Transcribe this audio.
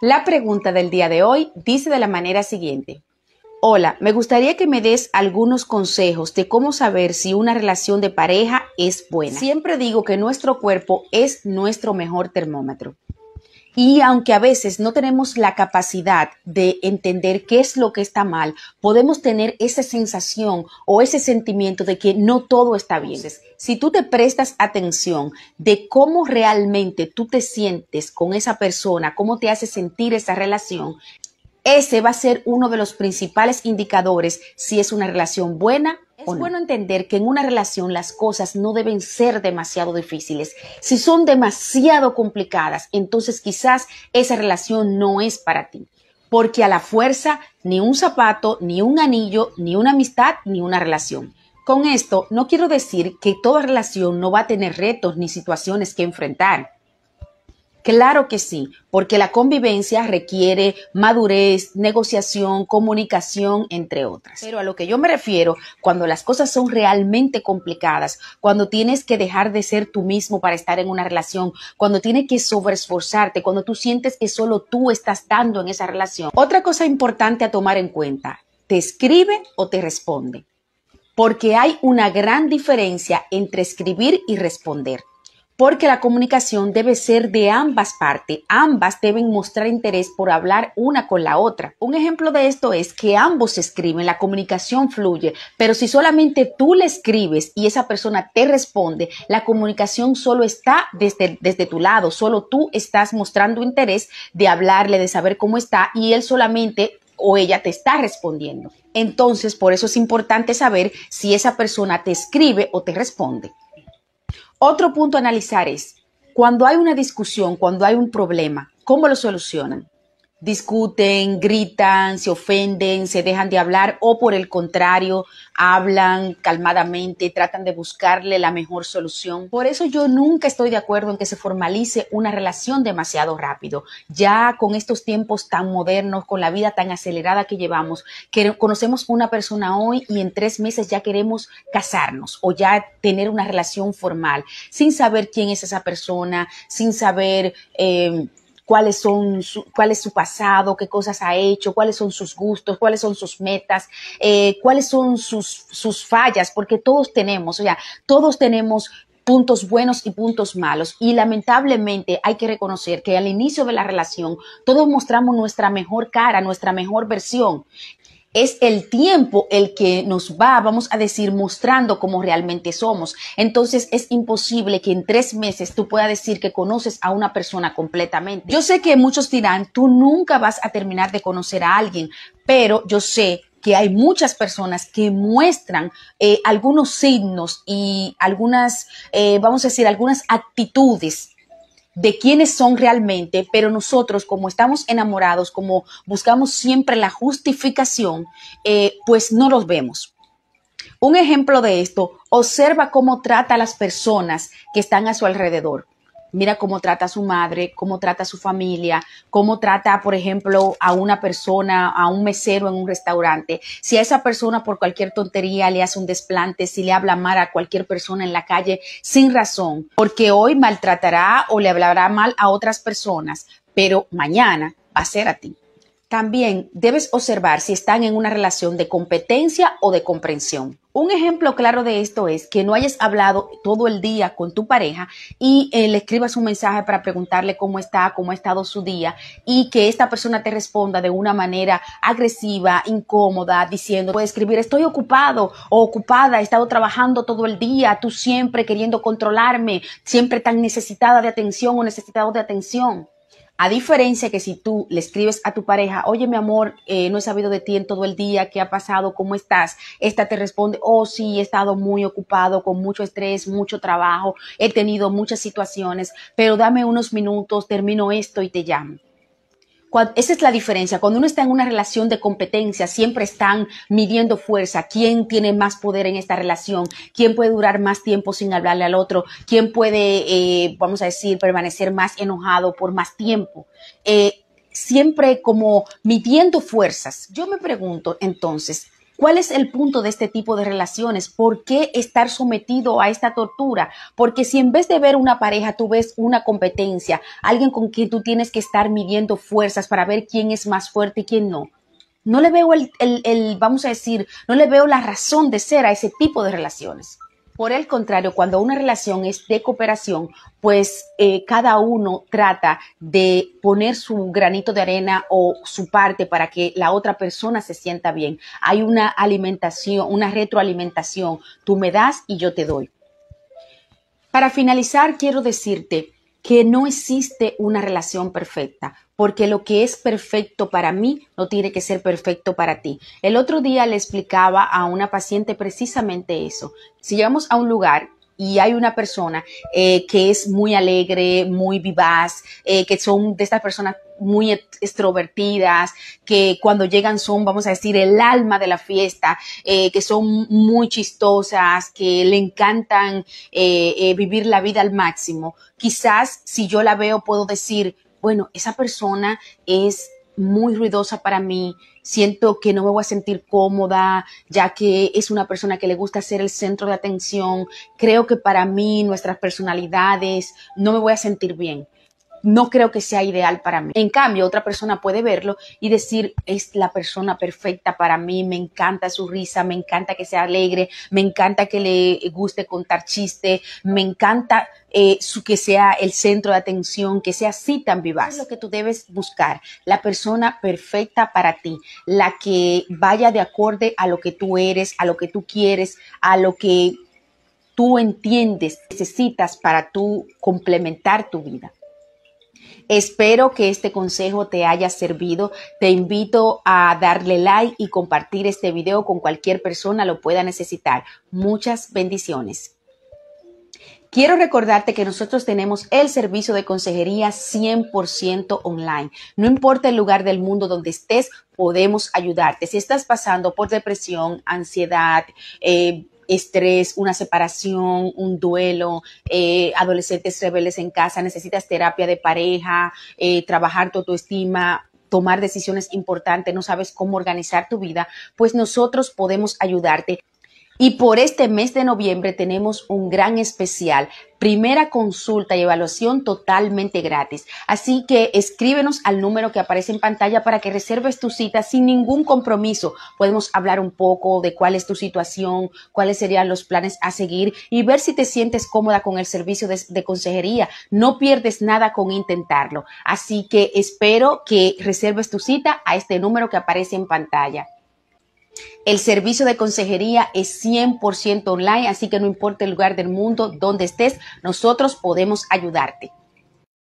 La pregunta del día de hoy dice de la manera siguiente. Hola, me gustaría que me des algunos consejos de cómo saber si una relación de pareja es buena. Siempre digo que nuestro cuerpo es nuestro mejor termómetro. Y aunque a veces no tenemos la capacidad de entender qué es lo que está mal, podemos tener esa sensación o ese sentimiento de que no todo está bien. si tú te prestas atención de cómo realmente tú te sientes con esa persona, cómo te hace sentir esa relación, ese va a ser uno de los principales indicadores si es una relación buena es bueno entender que en una relación las cosas no deben ser demasiado difíciles. Si son demasiado complicadas, entonces quizás esa relación no es para ti. Porque a la fuerza, ni un zapato, ni un anillo, ni una amistad, ni una relación. Con esto no quiero decir que toda relación no va a tener retos ni situaciones que enfrentar. Claro que sí, porque la convivencia requiere madurez, negociación, comunicación, entre otras. Pero a lo que yo me refiero, cuando las cosas son realmente complicadas, cuando tienes que dejar de ser tú mismo para estar en una relación, cuando tienes que sobreesforzarte, cuando tú sientes que solo tú estás dando en esa relación. Otra cosa importante a tomar en cuenta, ¿te escribe o te responde? Porque hay una gran diferencia entre escribir y responder porque la comunicación debe ser de ambas partes. Ambas deben mostrar interés por hablar una con la otra. Un ejemplo de esto es que ambos escriben, la comunicación fluye, pero si solamente tú le escribes y esa persona te responde, la comunicación solo está desde, desde tu lado, solo tú estás mostrando interés de hablarle, de saber cómo está y él solamente o ella te está respondiendo. Entonces, por eso es importante saber si esa persona te escribe o te responde. Otro punto a analizar es, cuando hay una discusión, cuando hay un problema, ¿cómo lo solucionan? discuten, gritan, se ofenden, se dejan de hablar o por el contrario, hablan calmadamente, tratan de buscarle la mejor solución. Por eso yo nunca estoy de acuerdo en que se formalice una relación demasiado rápido. Ya con estos tiempos tan modernos, con la vida tan acelerada que llevamos, que conocemos una persona hoy y en tres meses ya queremos casarnos o ya tener una relación formal, sin saber quién es esa persona, sin saber... Eh, cuáles son cuál es su pasado, qué cosas ha hecho, cuáles son sus gustos, cuáles son sus metas, eh, cuáles son sus, sus fallas, porque todos tenemos, o sea, todos tenemos puntos buenos y puntos malos. Y lamentablemente hay que reconocer que al inicio de la relación todos mostramos nuestra mejor cara, nuestra mejor versión es el tiempo el que nos va, vamos a decir, mostrando cómo realmente somos. Entonces es imposible que en tres meses tú puedas decir que conoces a una persona completamente. Yo sé que muchos dirán, tú nunca vas a terminar de conocer a alguien, pero yo sé que hay muchas personas que muestran eh, algunos signos y algunas, eh, vamos a decir, algunas actitudes de quiénes son realmente, pero nosotros como estamos enamorados, como buscamos siempre la justificación, eh, pues no los vemos. Un ejemplo de esto, observa cómo trata a las personas que están a su alrededor mira cómo trata a su madre, cómo trata a su familia, cómo trata, por ejemplo, a una persona, a un mesero en un restaurante. Si a esa persona por cualquier tontería le hace un desplante, si le habla mal a cualquier persona en la calle sin razón, porque hoy maltratará o le hablará mal a otras personas, pero mañana va a ser a ti. También debes observar si están en una relación de competencia o de comprensión. Un ejemplo claro de esto es que no hayas hablado todo el día con tu pareja y eh, le escribas un mensaje para preguntarle cómo está, cómo ha estado su día y que esta persona te responda de una manera agresiva, incómoda, diciendo, puede escribir, estoy ocupado o ocupada, he estado trabajando todo el día, tú siempre queriendo controlarme, siempre tan necesitada de atención o necesitado de atención. A diferencia que si tú le escribes a tu pareja, oye mi amor, eh, no he sabido de ti en todo el día, ¿qué ha pasado? ¿Cómo estás? Esta te responde, oh sí, he estado muy ocupado, con mucho estrés, mucho trabajo, he tenido muchas situaciones, pero dame unos minutos, termino esto y te llamo esa es la diferencia. Cuando uno está en una relación de competencia, siempre están midiendo fuerza. ¿Quién tiene más poder en esta relación? ¿Quién puede durar más tiempo sin hablarle al otro? ¿Quién puede, eh, vamos a decir, permanecer más enojado por más tiempo? Eh, siempre como midiendo fuerzas. Yo me pregunto entonces, ¿Cuál es el punto de este tipo de relaciones? ¿Por qué estar sometido a esta tortura? Porque si en vez de ver una pareja, tú ves una competencia, alguien con quien tú tienes que estar midiendo fuerzas para ver quién es más fuerte y quién no. No le veo el, el, el vamos a decir, no le veo la razón de ser a ese tipo de relaciones. Por el contrario, cuando una relación es de cooperación, pues eh, cada uno trata de poner su granito de arena o su parte para que la otra persona se sienta bien. Hay una alimentación, una retroalimentación. Tú me das y yo te doy. Para finalizar, quiero decirte que no existe una relación perfecta, porque lo que es perfecto para mí no tiene que ser perfecto para ti. El otro día le explicaba a una paciente precisamente eso. Si llegamos a un lugar y hay una persona eh, que es muy alegre, muy vivaz, eh, que son de estas personas muy extrovertidas, que cuando llegan son, vamos a decir, el alma de la fiesta, eh, que son muy chistosas, que le encantan vivir la vida al máximo. Quizás si yo la veo puedo decir, bueno, esa persona es muy ruidosa para mí, siento que no me voy a sentir cómoda, ya que es una persona que le gusta ser el centro de atención, creo que para mí nuestras personalidades, no me voy a sentir bien no creo que sea ideal para mí. En cambio, otra persona puede verlo y decir, es la persona perfecta para mí, me encanta su risa, me encanta que sea alegre, me encanta que le guste contar chiste, me encanta eh, su, que sea el centro de atención, que sea así tan vivaz. es lo que tú debes buscar, la persona perfecta para ti, la que vaya de acorde a lo que tú eres, a lo que tú quieres, a lo que tú entiendes, necesitas para tú complementar tu vida. Espero que este consejo te haya servido. Te invito a darle like y compartir este video con cualquier persona lo pueda necesitar. Muchas bendiciones. Quiero recordarte que nosotros tenemos el servicio de consejería 100% online. No importa el lugar del mundo donde estés, podemos ayudarte. Si estás pasando por depresión, ansiedad, eh, estrés, una separación, un duelo, eh, adolescentes rebeldes en casa, necesitas terapia de pareja, eh, trabajar tu autoestima, tomar decisiones importantes, no sabes cómo organizar tu vida, pues nosotros podemos ayudarte. Y por este mes de noviembre tenemos un gran especial, primera consulta y evaluación totalmente gratis. Así que escríbenos al número que aparece en pantalla para que reserves tu cita sin ningún compromiso. Podemos hablar un poco de cuál es tu situación, cuáles serían los planes a seguir y ver si te sientes cómoda con el servicio de, consejería. No pierdes nada con intentarlo. Así que espero que reserves tu cita a este número que aparece en pantalla. El servicio de consejería es 100% online, así que no importa el lugar del mundo donde estés, nosotros podemos ayudarte.